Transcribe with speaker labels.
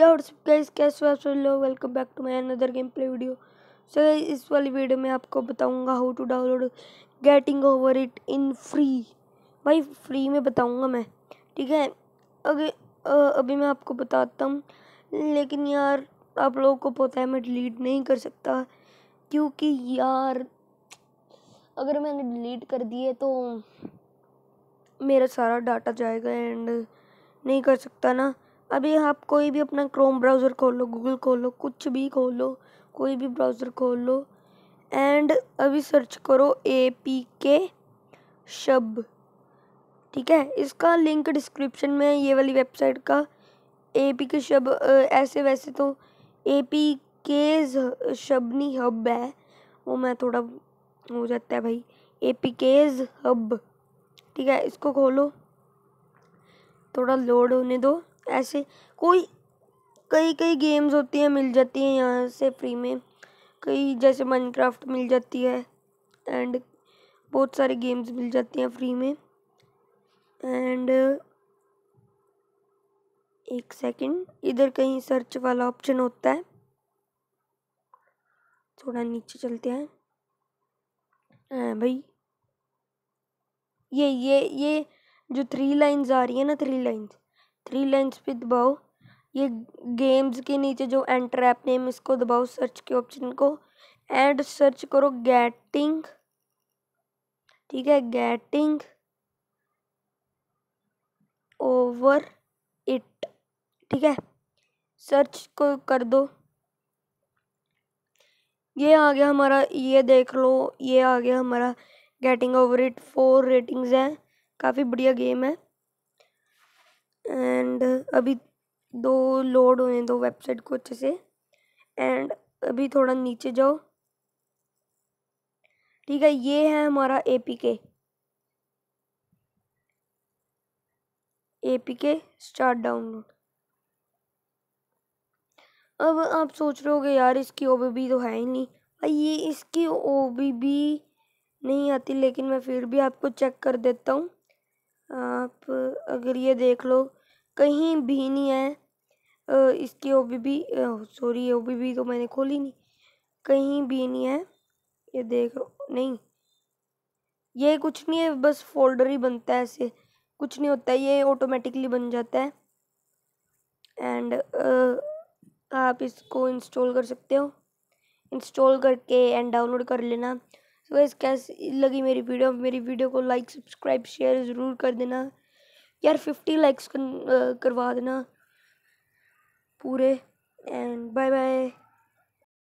Speaker 1: या WhatsApp guys कैसे आप सभी लोग welcome back to my another game play video so इस वाली वीडियो में आपको बताऊंगा how to download Getting Over It in free भाई फ्री में बताऊंगा मैं ठीक है अगर अभी मैं आपको बताता हूँ लेकिन यार आप लोगों को पता है मैं डिलीट नहीं कर सकता क्योंकि यार अगर मैंने डिलीट कर दिए तो मेरा सारा डाटा जाएगा एंड नहीं कर सकता ना अभी आप कोई भी अपना क्रोम ब्राउज़र खोलो गूगल खोलो कुछ भी खोलो कोई भी ब्राउज़र खोलो एंड अभी सर्च करो ए पी के शब ठीक है इसका लिंक डिस्क्रिप्शन में ये वाली वेबसाइट का ए पी के शब ऐसे वैसे तो ए पी के शबनी हब है वो मैं थोड़ा हो जाता है भाई ए पी केज हब ठीक है इसको खोलो थोड़ा लोड होने दो ऐसे कोई कई कई गेम्स होती हैं मिल जाती हैं यहाँ से फ्री में कई जैसे माइनक्राफ्ट मिल जाती है एंड बहुत सारे गेम्स मिल जाती हैं फ्री में एंड एक सेकंड इधर कहीं सर्च वाला ऑप्शन होता है थोड़ा नीचे चलते हैं हाँ भाई ये ये ये जो थ्री लाइंस आ रही है ना थ्री लाइंस थ्री लेंस पे दबाओ ये गेम्स के नीचे जो एंटर ऐप नेम इसको दबाओ सर्च के ऑप्शन को एंड सर्च करो गेटिंग ठीक है गेटिंग ओवर इट ठीक है सर्च को कर दो ये आ गया हमारा ये देख लो ये आ गया हमारा Getting Over It four ratings हैं काफ़ी बढ़िया गेम है एंड अभी दो लोड हुए दो वेबसाइट को अच्छे से एंड अभी थोड़ा नीचे जाओ ठीक है ये है हमारा A P K A P K start download अब आप सोच रहे होगे यार इसकी ओ बी तो है ही नहीं भाई ये इसकी ओ बी नहीं आती लेकिन मैं फिर भी आपको चेक कर देता हूँ आप अगर ये देख लो कहीं भी नहीं है इसकी ओ बी भी सॉरी ओ बी भी तो मैंने खोली नहीं कहीं भी नहीं है ये देख लो नहीं ये कुछ नहीं है बस फोल्डर ही बनता है ऐसे कुछ नहीं होता है ये ऑटोमेटिकली बन जाता है एंड आप इसको इंस्टॉल कर सकते हो इंस्टॉल करके एंड डाउनलोड कर लेना तो वैसे कैसी लगी मेरी वीडियो मेरी वीडियो को लाइक सब्सक्राइब शेयर ज़रूर कर देना यार फिफ्टी लाइक्स करवा देना पूरे एंड बाय बाय